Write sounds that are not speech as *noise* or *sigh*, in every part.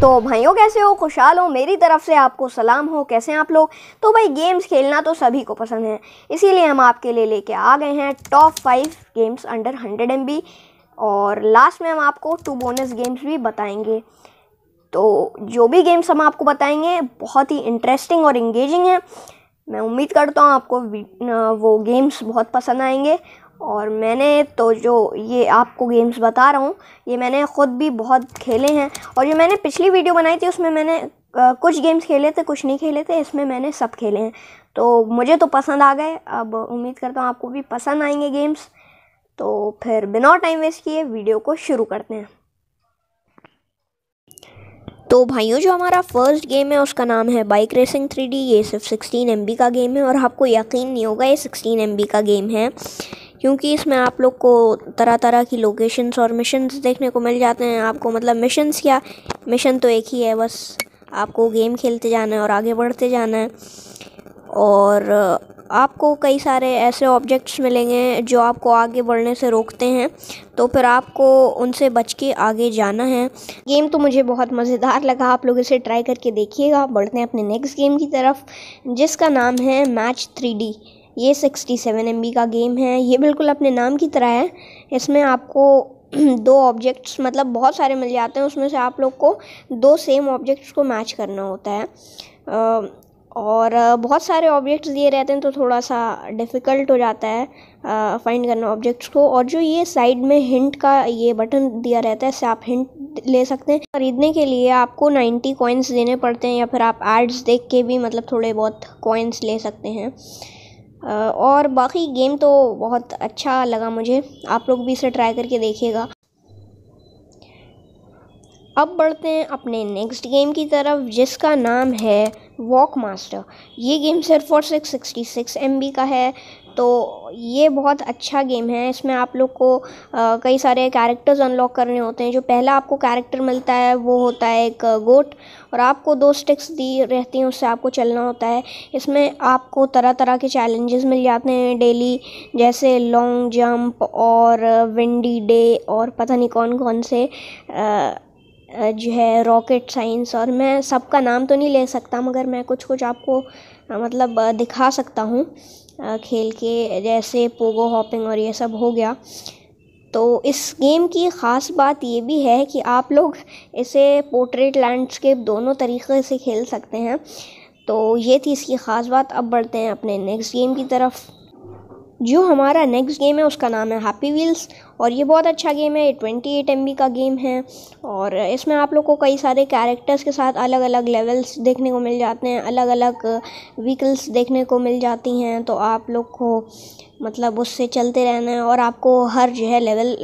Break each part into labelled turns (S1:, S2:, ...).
S1: तो भाइयों कैसे हो खुशहाल हो मेरी तरफ से आपको सलाम हो कैसे हैं आप लोग तो भाई गेम्स खेलना तो सभी को पसंद है इसीलिए हम आपके लिए लेके आ गए हैं top five games under hundred M और लास्ट में हम आपको टू बोनस गेम्स भी बताएंगे तो जो भी गेम्स हम आपको बताएंगे बहुत ही इंटरेस्टिंग और इंगेजिंग है मैं उम्मीद करता हूँ आपको वो गेम्स बहुत पसंद आएंगे और मैंने तो जो ये आपको गेम्स बता रहा हूँ ये मैंने ख़ुद भी बहुत खेले हैं और जो मैंने पिछली वीडियो बनाई थी उसमें मैंने कुछ गेम्स खेले थे कुछ नहीं खेले थे इसमें मैंने सब खेले हैं तो मुझे तो पसंद आ गए अब उम्मीद करता हूँ आपको भी पसंद आएंगे गेम्स तो फिर बिना टाइम वेस्ट किए वीडियो को शुरू करते हैं तो भाइयों जो हमारा फर्स्ट गेम है उसका नाम है बाइक रेसिंग थ्री ये सिर्फ सिक्सटीन एम का गेम है और आपको यकीन नहीं होगा ये सिक्सटीन एम का गेम है क्योंकि इसमें आप लोग को तरह तरह की लोकेशंस और मिशंस देखने को मिल जाते हैं आपको मतलब मिशंस क्या मिशन तो एक ही है बस आपको गेम खेलते जाना है और आगे बढ़ते जाना है और आपको कई सारे ऐसे ऑब्जेक्ट्स मिलेंगे जो आपको आगे बढ़ने से रोकते हैं तो फिर आपको उनसे बच के आगे जाना है गेम तो मुझे बहुत मज़ेदार लगा आप लोग इसे ट्राई करके देखिएगा बढ़ते हैं अपने नेक्स्ट गेम की तरफ जिसका नाम है मैच थ्री ये सिक्सटी सेवन एम का गेम है ये बिल्कुल अपने नाम की तरह है इसमें आपको *clears throat* दो ऑब्जेक्ट्स मतलब बहुत सारे मिल जाते हैं उसमें से आप लोग को दो सेम ऑब्जेक्ट्स को मैच करना होता है और बहुत सारे ऑब्जेक्ट्स दिए रहते हैं तो थोड़ा सा डिफ़िकल्ट हो जाता है फाइंड करना ऑब्जेक्ट्स को और जो ये साइड में हिंट का ये बटन दिया रहता है इससे आप हिंट ले सकते हैं खरीदने के लिए आपको 90 कॉइन्स देने पड़ते हैं या फिर आप एड्स देख के भी मतलब थोड़े बहुत कॉइन्स ले सकते हैं और बाकी गेम तो बहुत अच्छा लगा मुझे आप लोग भी इसे ट्राई करके देखिएगा अब बढ़ते हैं अपने नेक्स्ट गेम की तरफ जिसका नाम है वॉक मास्टर ये गेम सिर्फ और सिर्फ सिक्सटी सिक्स एम का है तो ये बहुत अच्छा गेम है इसमें आप लोग को कई सारे कैरेक्टर्स अनलॉक करने होते हैं जो पहला आपको कैरेक्टर मिलता है वो होता है एक गोट और आपको दो स्टिक्स दी रहती हैं उससे आपको चलना होता है इसमें आपको तरह तरह के चैलेंजेस मिल जाते हैं डेली जैसे लॉन्ग जंप और विंडी डे और पता नहीं कौन कौन से आ, जो है रॉकेट साइंस और मैं सबका नाम तो नहीं ले सकता मगर मैं कुछ कुछ आपको मतलब दिखा सकता हूँ खेल के जैसे पोगो हॉपिंग और ये सब हो गया तो इस गेम की ख़ास बात ये भी है कि आप लोग इसे पोर्ट्रेट लैंडस्केप दोनों तरीक़े से खेल सकते हैं तो ये थी इसकी ख़ास बात अब बढ़ते हैं अपने नेक्स्ट गेम की तरफ जो हमारा नेक्स्ट गेम है उसका नाम है हैप्पी व्हील्स और ये बहुत अच्छा गेम है ये ट्वेंटी एट एम का गेम है और इसमें आप लोग को कई सारे कैरेक्टर्स के साथ अलग अलग लेवल्स देखने को मिल जाते हैं अलग अलग व्हीकल्स देखने को मिल जाती हैं तो आप लोग को मतलब उससे चलते रहना है और आपको हर जो है लेवल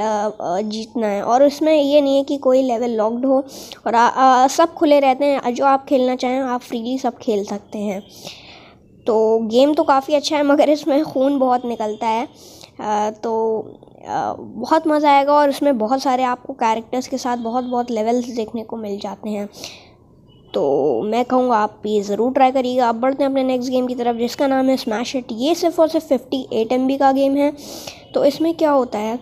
S1: जीतना है और उसमें ये नहीं है कि कोई लेवल लॉक्ड हो और आ, आ, सब खुले रहते हैं जो आप खेलना चाहें आप फ्रीली सब खेल सकते हैं तो गेम तो काफ़ी अच्छा है मगर इसमें खून बहुत निकलता है तो बहुत मज़ा आएगा और इसमें बहुत सारे आपको कैरेक्टर्स के साथ बहुत बहुत लेवल्स देखने को मिल जाते हैं तो मैं कहूँगा आप ये ज़रूर ट्राई करिएगा आप बढ़ते हैं अपने नेक्स्ट गेम की तरफ जिसका नाम है स्मैश हिट ये सिर्फ और सिर्फ फिफ्टी एट एम का गेम है तो इसमें क्या होता है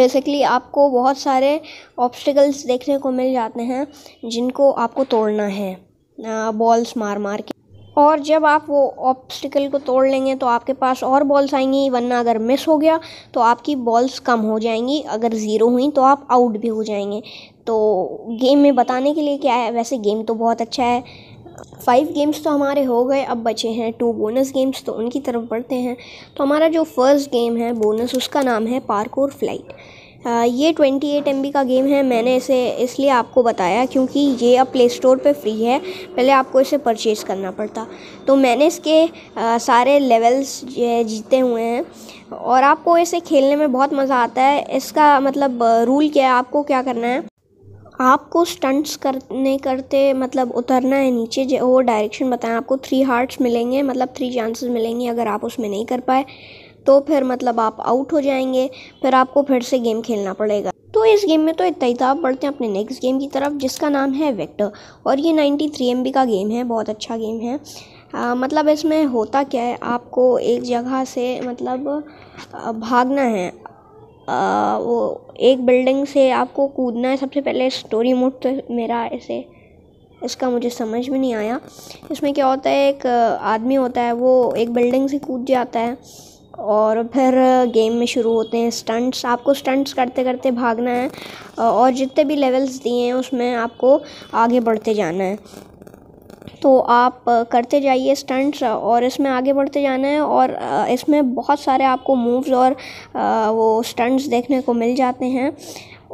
S1: बेसिकली आपको बहुत सारे ऑब्स्टिकल्स देखने को मिल जाते हैं जिनको आपको तोड़ना है बॉल्स मार मार के और जब आप वो ऑब्स्टिकल को तोड़ लेंगे तो आपके पास और बॉल्स आएंगी वरना अगर मिस हो गया तो आपकी बॉल्स कम हो जाएंगी अगर ज़ीरो हुई तो आप आउट भी हो जाएंगे तो गेम में बताने के लिए क्या है वैसे गेम तो बहुत अच्छा है फाइव गेम्स तो हमारे हो गए अब बचे हैं टू बोनस गेम्स तो उनकी तरफ बढ़ते हैं तो हमारा जो फर्स्ट गेम है बोनस उसका नाम है पार्क फ्लाइट ये ट्वेंटी एट एम बी का गेम है मैंने इसे इसलिए आपको बताया क्योंकि ये अब प्ले स्टोर पर फ्री है पहले आपको इसे परचेज़ करना पड़ता तो मैंने इसके आ, सारे लेवल्स जीते हुए हैं और आपको इसे खेलने में बहुत मज़ा आता है इसका मतलब रूल क्या है आपको क्या करना है आपको स्टंट्स करने करते मतलब उतरना है नीचे जो वो डायरेक्शन बताएं आपको थ्री हार्ट्स मिलेंगे मतलब थ्री चांसेस मिलेंगे अगर आप उसमें नहीं कर पाए तो फिर मतलब आप आउट हो जाएंगे फिर आपको फिर से गेम खेलना पड़ेगा तो इस गेम में तो इतना ही था बढ़ते हैं अपने नेक्स्ट गेम की तरफ जिसका नाम है वेक्टर और ये 93 थ्री का गेम है बहुत अच्छा गेम है आ, मतलब इसमें होता क्या है आपको एक जगह से मतलब भागना है आ, वो एक बिल्डिंग से आपको कूदना है सबसे पहले स्टोरी मोड तो मेरा ऐसे इसका मुझे समझ में नहीं आया इसमें क्या होता है एक आदमी होता है वो एक बिल्डिंग से कूद जाता है और फिर गेम में शुरू होते हैं स्टंट्स आपको स्टंट्स करते करते भागना है और जितने भी लेवल्स दिए हैं उसमें आपको आगे बढ़ते जाना है तो आप करते जाइए स्टंट्स और इसमें आगे बढ़ते जाना है और इसमें बहुत सारे आपको मूव्स और वो स्टंट्स देखने को मिल जाते हैं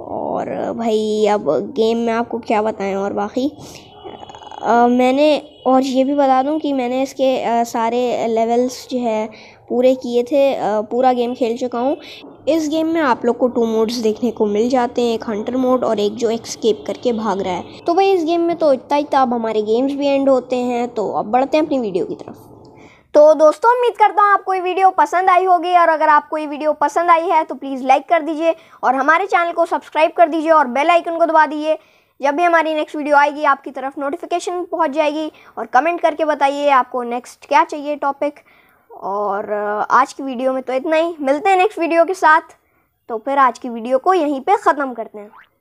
S1: और भाई अब गेम में आपको क्या बताएं और बाकी मैंने और ये भी बता दूं कि मैंने इसके सारे लेवल्स जो है पूरे किए थे पूरा गेम खेल चुका हूँ इस गेम में आप लोग को टू मोड्स देखने को मिल जाते हैं एक हंटर मोड और एक जो एक्सकेप करके भाग रहा है तो भाई इस गेम में तो इतना ही अब हमारे गेम्स भी एंड होते हैं तो अब बढ़ते हैं अपनी वीडियो की तरफ तो दोस्तों उम्मीद करता हूँ आपको ये वीडियो पसंद आई होगी और अगर आपको ये वीडियो पसंद आई है तो प्लीज़ लाइक कर दीजिए और हमारे चैनल को सब्सक्राइब कर दीजिए और बेल आइकन को दबा दीजिए जब भी हमारी नेक्स्ट वीडियो आएगी आपकी तरफ नोटिफिकेशन पहुँच जाएगी और कमेंट करके बताइए आपको नेक्स्ट क्या चाहिए टॉपिक और आज की वीडियो में तो इतना ही मिलते हैं नेक्स्ट वीडियो के साथ तो फिर आज की वीडियो को यहीं पे ख़त्म करते हैं